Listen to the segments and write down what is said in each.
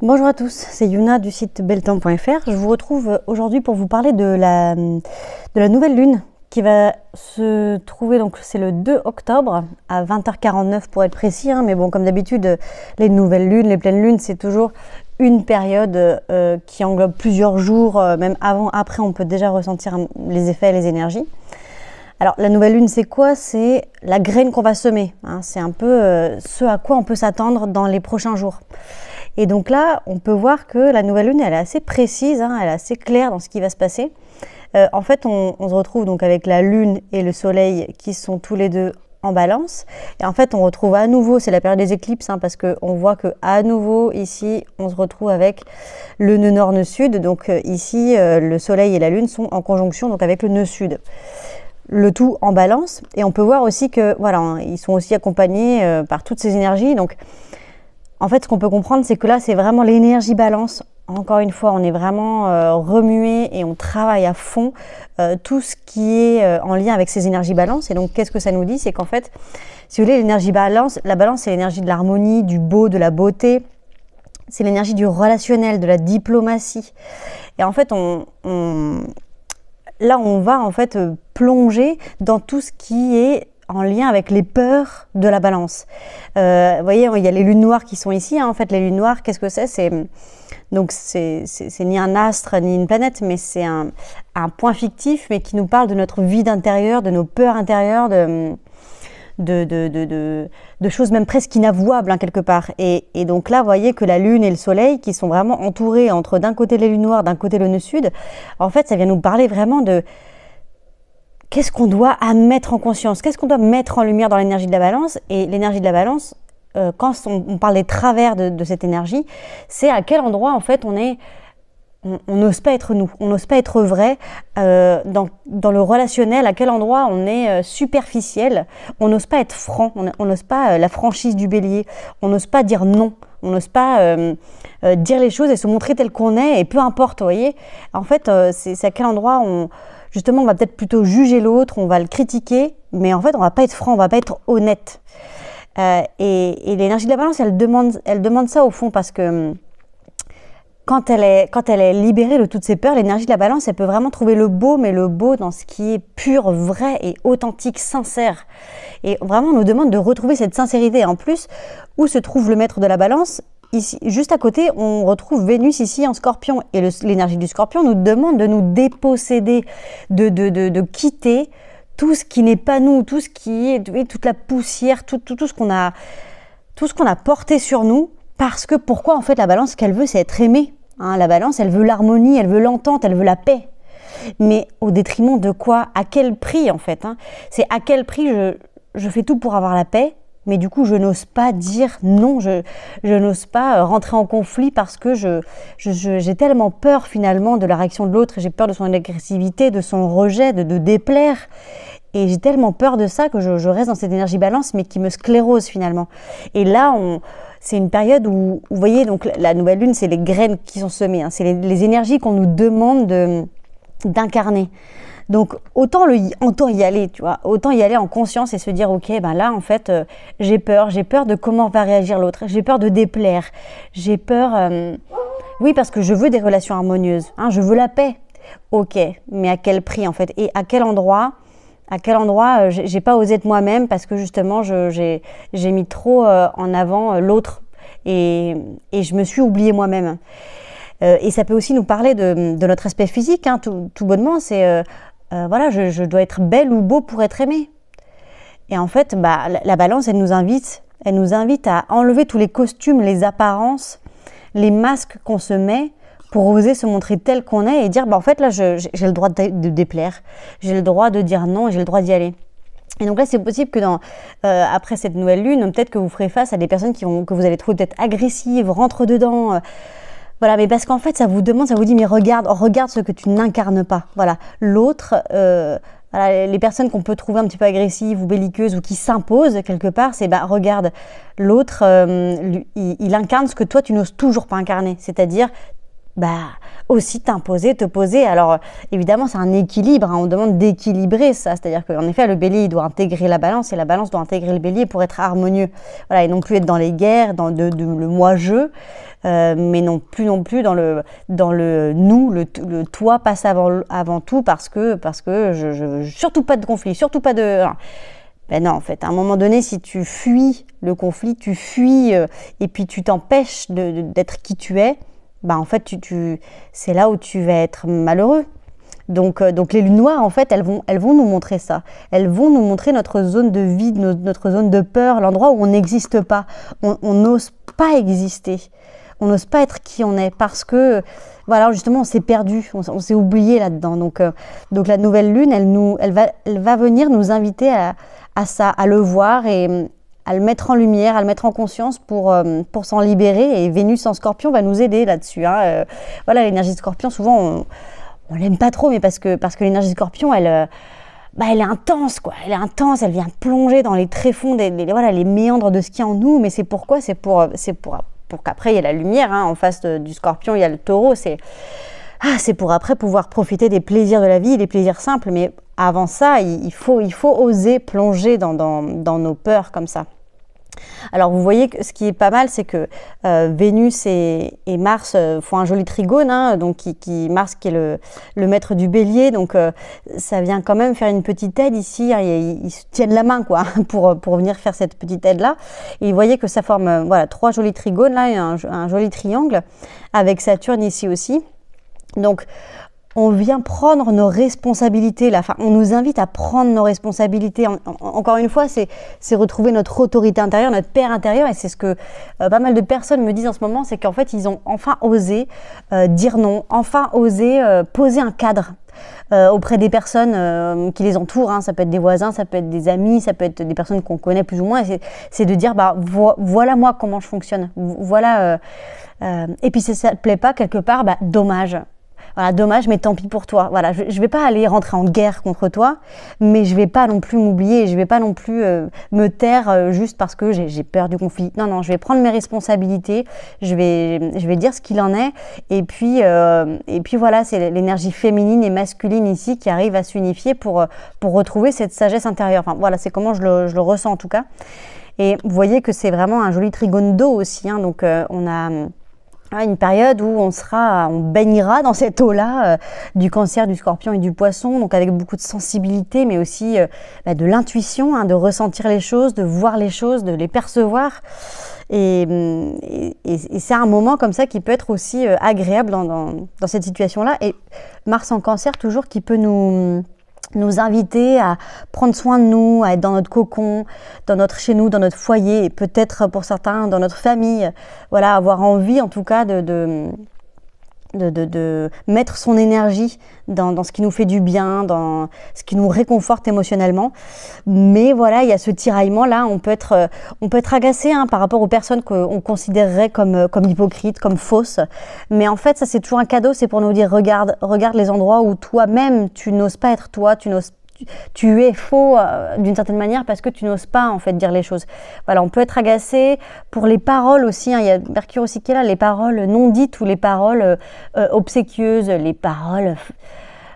Bonjour à tous, c'est Yuna du site beltemps.fr. Je vous retrouve aujourd'hui pour vous parler de la, de la nouvelle lune qui va se trouver, donc c'est le 2 octobre à 20h49 pour être précis, hein, mais bon, comme d'habitude, les nouvelles lunes, les pleines lunes, c'est toujours une période euh, qui englobe plusieurs jours, euh, même avant, après, on peut déjà ressentir les effets, les énergies. Alors la nouvelle lune, c'est quoi C'est la graine qu'on va semer. Hein. C'est un peu euh, ce à quoi on peut s'attendre dans les prochains jours. Et donc là, on peut voir que la nouvelle lune, elle est assez précise, hein, elle est assez claire dans ce qui va se passer. Euh, en fait, on, se retrouve donc avec la lune et le soleil qui sont tous les deux en balance. Et en fait, on retrouve à nouveau, c'est la période des éclipses, hein, parce parce qu'on voit que à nouveau, ici, on se retrouve avec le nœud nord-nœud sud. Donc euh, ici, le soleil et la lune sont en conjonction, donc avec le nœud sud le tout en balance. Et on peut voir aussi que voilà, hein, ils sont aussi accompagnés euh, par toutes ces énergies. Donc, en fait, ce qu'on peut comprendre, c'est que là, c'est vraiment l'énergie balance. Encore une fois, on est vraiment euh, remué et on travaille à fond euh, tout ce qui est en lien avec ces énergies balance. Et donc, qu'est-ce que ça nous dit C'est qu'en fait, si vous voulez, l'énergie balance, la balance, c'est l'énergie de l'harmonie, du beau, de la beauté. C'est l'énergie du relationnel, de la diplomatie. Et en fait, on là, on va en fait euh, plonger dans tout ce qui est en lien avec les peurs de la balance. Euh, vous voyez, il y a les lunes noires qui sont ici. Hein. En fait, les lunes noires, qu'est-ce que c'est C'est donc c'est ni un astre ni une planète, mais c'est un, point fictif, mais qui nous parle de notre vie d'intérieur, de nos peurs intérieures, de de, de, choses même presque inavouables hein, quelque part. Et, donc là, vous voyez que la Lune et le Soleil, qui sont vraiment entourés entre d'un côté les lunes noires, d'un côté le nœud sud, en fait, ça vient nous parler vraiment de qu'est-ce qu'on doit à mettre en conscience, qu'est-ce qu'on doit mettre en lumière dans l'énergie de la balance. Et l'énergie de la balance, euh, quand on, parle des travers de cette énergie, c'est à quel endroit en fait on est on n'ose pas être nous, on n'ose pas être vrai euh, dans, le relationnel, à quel endroit on est euh, superficiel, on n'ose pas être franc, on n'ose pas euh, la franchise du bélier, on n'ose pas dire non, on n'ose pas dire les choses et se montrer tel qu'on est, et peu importe, vous voyez, en fait, c'est à quel endroit on, justement, va peut-être plutôt juger l'autre, on va le critiquer, mais en fait, on va pas être franc, on va pas être honnête. et, l'énergie de la balance, elle demande ça au fond parce que hum, quand elle, est, quand elle est libérée de toutes ses peurs, l'énergie de la balance, elle peut vraiment trouver le beau, mais le beau dans ce qui est pur, vrai et authentique, sincère. Et vraiment, on nous demande de retrouver cette sincérité. En plus, où se trouve le maître de la balance Ici, juste à côté, on retrouve Vénus ici en scorpion. Et l'énergie du scorpion nous demande de nous déposséder, de, de, de, de quitter tout ce qui n'est pas nous, tout ce qui est, toute la poussière, tout, tout, tout ce qu'on a, tout ce qu'on a porté sur nous. Parce que pourquoi en fait la balance, ce qu'elle veut, c'est être aimée. Hein, la balance, elle veut l'harmonie, elle veut l'entente, elle veut la paix. Mais au détriment de quoi À quel prix en fait hein? C'est à quel prix je, fais tout pour avoir la paix, mais du coup je n'ose pas dire non, je, je n'ose pas euh, rentrer en conflit parce que j'ai je, j'ai tellement peur finalement de la réaction de l'autre, j'ai peur de son agressivité, de son rejet, de, de déplaire. Et j'ai tellement peur de ça que je, reste dans cette énergie balance, mais qui me sclérose finalement. Et là, on, c'est une période où, vous voyez, donc la nouvelle lune, c'est les graines qui sont semées, hein. c'est les, énergies qu'on nous demande de, d'incarner. Donc autant le y aller, tu vois, autant y aller en conscience et se dire ok ben là en fait euh, j'ai peur, j'ai peur de comment va réagir l'autre, j'ai peur de déplaire, j'ai peur, euh, oui parce que je veux des relations harmonieuses, hein, je veux la paix. Ok, mais à quel prix en fait et à quel endroit à quel endroit euh, j'ai pas osé être moi-même parce que justement j'ai mis trop euh, en avant euh, l'autre et, je me suis oubliée moi-même. et ça peut aussi nous parler de, notre aspect physique, hein, tout, bonnement. C'est voilà, je, dois être belle ou beau pour être aimée. Et en fait, bah, la balance, elle nous invite, elle nous invite à enlever tous les costumes, les apparences, les masques qu'on se met pour oser se montrer tel qu'on est et dire, bah, en fait, là, j'ai le droit de déplaire, j'ai le droit de dire non, j'ai le droit d'y aller. Et donc là, c'est possible que dans, euh, après cette nouvelle lune, peut-être que vous ferez face à des personnes qui vont, que vous allez trouver peut-être agressives, rentre dedans. Euh. voilà, mais parce qu'en fait, ça vous demande, ça vous dit, mais regarde, regarde ce que tu n'incarnes pas. Voilà, l'autre, euh, les personnes qu'on peut trouver un petit peu agressives ou belliqueuses ou qui s'imposent quelque part, c'est bah regarde, l'autre, il, il, incarne ce que toi tu n'oses toujours pas incarner, c'est-à-dire bah, aussi t'imposer, te poser. Alors évidemment, c'est un équilibre, hein. on demande d'équilibrer ça, c'est-à-dire qu'en effet, le bélier il doit intégrer la balance et la balance doit intégrer le bélier pour être harmonieux. Voilà, et non plus être dans les guerres, dans le moi-je, euh, mais non plus non plus dans le, dans le nous, le, toi passe avant, avant tout parce que, parce que je, surtout pas de conflit, surtout pas de... Hein. Ben non, en fait, à un moment donné, si tu fuis le conflit, tu fuis euh, et puis tu t'empêches d'être qui tu es, bah, en fait, tu, tu c'est là où tu vas être malheureux. Donc, euh, donc les lunes noires, en fait, elles vont, elles vont nous montrer ça. Elles vont nous montrer notre zone de vide, notre, zone de peur, l'endroit où on n'existe pas. On n'ose pas exister. On n'ose pas être qui on est parce que, voilà, justement, on s'est perdu, on, s'est oublié là-dedans. Donc, euh, donc la nouvelle lune, elle, nous, elle, va, venir nous inviter à, à ça, à le voir et, à le mettre en lumière, à le mettre en conscience pour, euh, pour s'en libérer. Et Vénus en scorpion va nous aider là-dessus. Hein. Euh, voilà, l'énergie scorpion, souvent, on, on l'aime pas trop, mais parce que, parce que l'énergie scorpion, elle. Euh, bah, elle est intense, quoi. Elle est intense, elle vient plonger dans les tréfonds, des, des voilà, les méandres de ce qu'il y a en nous. Mais c'est pourquoi C'est pour, c'est pour, pour qu'après, il y ait la lumière. Hein. En face du scorpion, il y a le taureau. C'est, ah, c'est pour après pouvoir profiter des plaisirs de la vie, des plaisirs simples. Mais avant ça, il, faut, il faut oser plonger dans, dans nos peurs comme ça. Alors vous voyez que ce qui est pas mal, c'est que euh, Vénus et, Mars euh, font un joli trigone, hein, donc qui, Mars qui est le, maître du Bélier, donc euh, ça vient quand même faire une petite aide ici. Hein, ils, se tiennent la main quoi pour pour venir faire cette petite aide là. Et vous voyez que ça forme voilà trois jolis trigones là et un, un joli triangle avec Saturne ici aussi. Donc on vient prendre nos responsabilités. on nous invite à prendre nos responsabilités. encore une fois, c'est retrouver notre autorité intérieure, notre père intérieur. Et c'est ce que euh, pas mal de personnes me disent en ce moment, c'est qu'en fait, ils ont enfin osé euh, dire non, enfin osé euh, poser un cadre. auprès des personnes qui les entourent, hein. ça peut être des voisins, ça peut être des amis, ça peut être des personnes qu'on connaît plus ou moins, c'est de dire bah voilà moi comment je fonctionne, voilà et puis si ça te plaît pas quelque part, bah, dommage, voilà, dommage, mais tant pis pour toi. Voilà, je, vais pas aller rentrer en guerre contre toi, mais je vais pas non plus m'oublier, je vais pas non plus euh, me taire euh, juste parce que j'ai peur du conflit. Non, non, je vais prendre mes responsabilités, je vais, je vais dire ce qu'il en est, et puis, euh, et puis voilà, c'est l'énergie féminine et masculine ici qui arrive à s'unifier pour, pour retrouver cette sagesse intérieure. Enfin, voilà, c'est comment je le, je le, ressens en tout cas. Et vous voyez que c'est vraiment un joli trigone d'eau aussi, hein, donc on a ah, une période où on sera, on baignera dans cette eau-là euh, du cancer, du scorpion et du poisson, donc avec beaucoup de sensibilité, mais aussi euh, bah, de l'intuition, hein, de ressentir les choses, de voir les choses, de les percevoir. Et, c'est un moment comme ça qui peut être aussi euh, agréable dans cette situation-là. Et Mars en cancer, toujours, qui peut nous nous inviter à prendre soin de nous, à être dans notre cocon, dans notre chez nous, dans notre foyer, et peut-être pour certains dans notre famille, voilà, avoir envie en tout cas de, de de, mettre son énergie dans, ce qui nous fait du bien, dans ce qui nous réconforte émotionnellement. Mais voilà, il y a ce tiraillement là. On peut être, euh, on peut être agacé hein, par rapport aux personnes qu'on considérerait comme, euh, comme hypocrites, comme fausses. Mais en fait, ça c'est toujours un cadeau. C'est pour nous dire regarde, regarde les endroits où toi-même tu n'oses pas être toi, tu n'oses tu, es faux euh, d'une certaine manière parce que tu n'oses pas en fait dire les choses. Voilà, on peut être agacé pour les paroles aussi. Hein. il y a Mercure aussi qui est là, les paroles non dites ou les paroles euh, euh, obséquieuses, les paroles,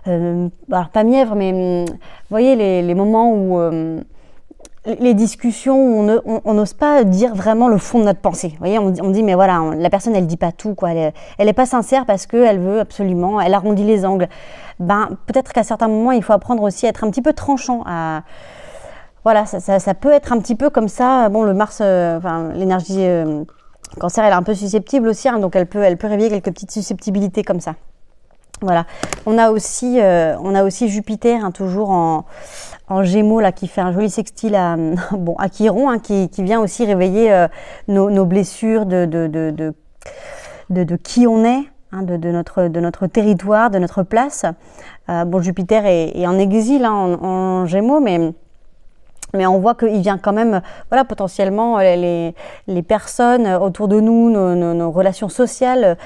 alors pas mièvres, mais hum, vous voyez les, les moments où les discussions on n'ose pas dire vraiment le fond de notre pensée. Vous voyez, on, dit, mais voilà, la personne, elle dit pas tout, quoi. Elle n'est pas sincère parce qu'elle veut absolument, elle arrondit les angles. Ben, peut-être qu'à certains moments, il faut apprendre aussi à être un petit peu tranchant. Voilà, ça, peut être un petit peu comme ça. Bon, le Mars, euh, l'énergie euh, cancer, elle est un peu susceptible aussi, hein, donc elle peut, elle peut réveiller quelques petites susceptibilités comme ça. Voilà. On a aussi, euh, on a aussi Jupiter, hein, toujours en, en Gémeaux, là, qui fait un joli sextile à, bon, à Chiron, hein, qui, qui, vient aussi réveiller euh, nos, blessures de de, de, de, qui on est. Hein, de, notre, de notre territoire, de notre place. Euh, bon, Jupiter est, en exil en, Gémeaux, mais mais on voit qu'il vient quand même, voilà, potentiellement les, les personnes autour de nous, nos relations sociales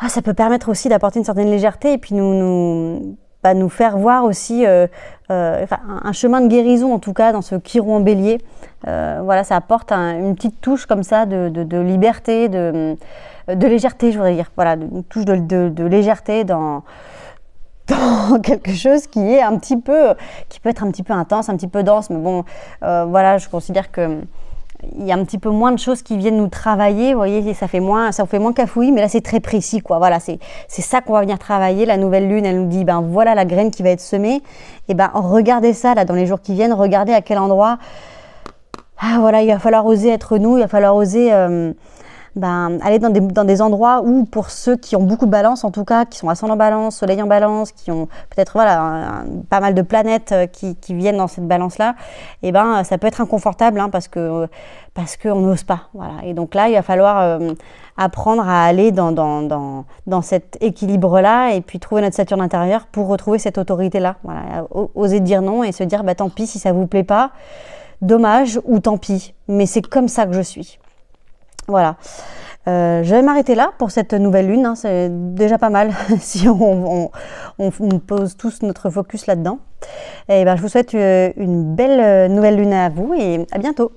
ah, ça peut permettre aussi d'apporter une certaine légèreté et puis nous, nous, bah, nous faire voir aussi euh, euh, un chemin de guérison, en tout cas, dans ce Chiron en bélier. Euh, voilà, ça apporte une petite touche comme ça de, liberté, de, légèreté, je voudrais dire. Voilà, une touche de, légèreté dans quelque chose qui est un petit peu, qui peut être un petit peu intense, un petit peu dense, mais bon, voilà, je considère que il y a un petit peu moins de choses qui viennent nous travailler, vous voyez, ça fait moins, ça fait moins cafouille, mais là c'est très précis, quoi. Voilà, c'est ça qu'on va venir travailler. La nouvelle lune, elle nous dit, ben voilà la graine qui va être semée. Et eh ben regardez ça là dans les jours qui viennent, regardez à quel endroit. Ah voilà, il va falloir oser être nous, il va falloir oser euh, ben, aller dans des, endroits où, pour ceux qui ont beaucoup de balance, en tout cas, qui sont ascendant balance, soleil en balance, qui ont peut-être voilà, pas mal de planètes euh, qui, viennent dans cette balance-là, eh ben, euh, ça peut être inconfortable hein, parce que euh, parce qu'on n'ose pas. Voilà. Et donc là, il va falloir apprendre à aller dans, dans, dans, cet équilibre-là et puis trouver notre Saturne intérieure pour retrouver cette autorité-là. Oser dire non et se dire, bah, tant pis si ça vous plaît pas, dommage ou tant pis, mais c'est comme ça que je suis. Voilà. Euh, je vais m'arrêter là pour cette nouvelle lune. Hein. C'est déjà pas mal si on, pose tous notre focus là-dedans. Et eh ben, je vous souhaite euh, une belle euh, nouvelle lune à vous et à bientôt.